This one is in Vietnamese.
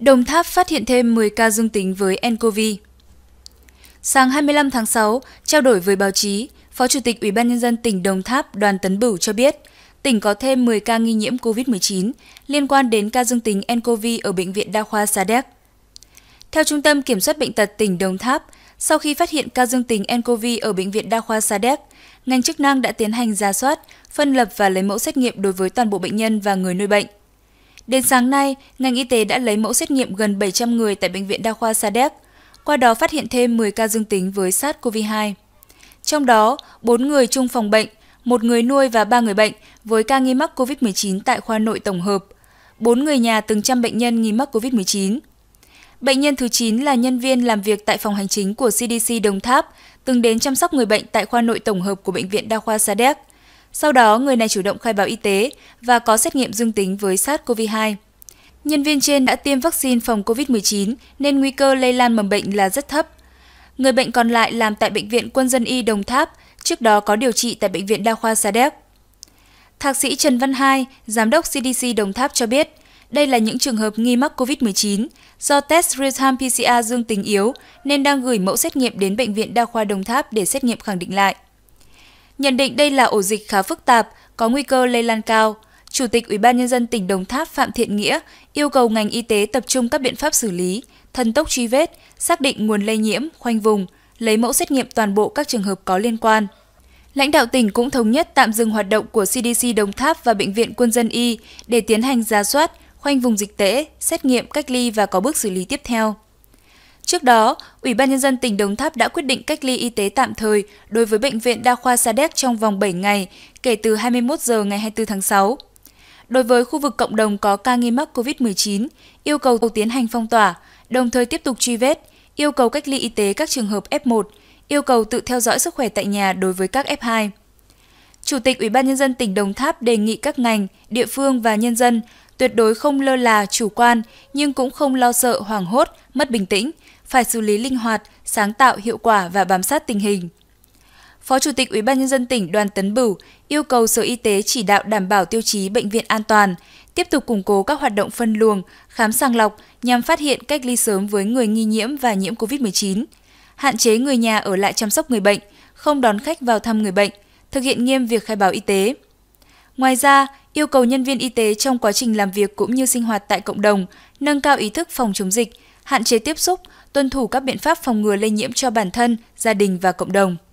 Đồng Tháp phát hiện thêm 10 ca dương tính với nCoV. Sáng 25 tháng 6, trao đổi với báo chí, Phó Chủ tịch Ủy ban Nhân dân tỉnh Đồng Tháp Đoàn Tấn Bửu cho biết, tỉnh có thêm 10 ca nghi nhiễm COVID-19 liên quan đến ca dương tính nCoV ở Bệnh viện Đa khoa Sa Đéc. Theo Trung tâm Kiểm soát Bệnh tật tỉnh Đồng Tháp, sau khi phát hiện ca dương tính nCoV ở Bệnh viện Đa khoa Sa Đéc, ngành chức năng đã tiến hành ra soát, phân lập và lấy mẫu xét nghiệm đối với toàn bộ bệnh nhân và người nuôi bệnh. Đến sáng nay, ngành y tế đã lấy mẫu xét nghiệm gần 700 người tại Bệnh viện Đa khoa Sa Đéc, qua đó phát hiện thêm 10 ca dương tính với SARS-CoV-2. Trong đó, 4 người chung phòng bệnh, một người nuôi và 3 người bệnh với ca nghi mắc COVID-19 tại khoa nội tổng hợp, 4 người nhà từng trăm bệnh nhân nghi mắc COVID-19. Bệnh nhân thứ 9 là nhân viên làm việc tại phòng hành chính của CDC Đồng Tháp, từng đến chăm sóc người bệnh tại khoa nội tổng hợp của Bệnh viện Đa khoa Sa Đéc. Sau đó, người này chủ động khai báo y tế và có xét nghiệm dương tính với SARS-CoV-2. Nhân viên trên đã tiêm vaccine phòng COVID-19 nên nguy cơ lây lan mầm bệnh là rất thấp. Người bệnh còn lại làm tại Bệnh viện Quân dân y Đồng Tháp, trước đó có điều trị tại Bệnh viện Đa khoa Sa Đéc. Thạc sĩ Trần Văn Hai, Giám đốc CDC Đồng Tháp cho biết, đây là những trường hợp nghi mắc COVID-19 do test real-time PCR dương tính yếu nên đang gửi mẫu xét nghiệm đến Bệnh viện Đa khoa Đồng Tháp để xét nghiệm khẳng định lại. Nhận định đây là ổ dịch khá phức tạp, có nguy cơ lây lan cao, Chủ tịch Ủy ban nhân dân tỉnh Đồng Tháp Phạm Thiện Nghĩa yêu cầu ngành y tế tập trung các biện pháp xử lý, thần tốc truy vết, xác định nguồn lây nhiễm, khoanh vùng, lấy mẫu xét nghiệm toàn bộ các trường hợp có liên quan. Lãnh đạo tỉnh cũng thống nhất tạm dừng hoạt động của CDC Đồng Tháp và Bệnh viện Quân dân Y để tiến hành ra soát, khoanh vùng dịch tễ, xét nghiệm, cách ly và có bước xử lý tiếp theo. Trước đó, Ủy ban Nhân dân tỉnh Đồng Tháp đã quyết định cách ly y tế tạm thời đối với Bệnh viện Đa khoa Sa Đéc trong vòng 7 ngày, kể từ 21 giờ ngày 24 tháng 6. Đối với khu vực cộng đồng có ca nghi mắc COVID-19, yêu cầu tiến hành phong tỏa, đồng thời tiếp tục truy vết, yêu cầu cách ly y tế các trường hợp F1, yêu cầu tự theo dõi sức khỏe tại nhà đối với các F2. Chủ tịch Ủy ban nhân dân tỉnh Đồng Tháp đề nghị các ngành, địa phương và nhân dân tuyệt đối không lơ là chủ quan nhưng cũng không lo sợ hoảng hốt, mất bình tĩnh, phải xử lý linh hoạt, sáng tạo hiệu quả và bám sát tình hình. Phó Chủ tịch Ủy ban nhân dân tỉnh Đoàn Tấn Bửu yêu cầu Sở Y tế chỉ đạo đảm bảo tiêu chí bệnh viện an toàn, tiếp tục củng cố các hoạt động phân luồng, khám sàng lọc nhằm phát hiện cách ly sớm với người nghi nhiễm và nhiễm COVID-19, hạn chế người nhà ở lại chăm sóc người bệnh, không đón khách vào thăm người bệnh, thực hiện nghiêm việc khai báo y tế. Ngoài ra, yêu cầu nhân viên y tế trong quá trình làm việc cũng như sinh hoạt tại cộng đồng, nâng cao ý thức phòng chống dịch, hạn chế tiếp xúc, tuân thủ các biện pháp phòng ngừa lây nhiễm cho bản thân, gia đình và cộng đồng.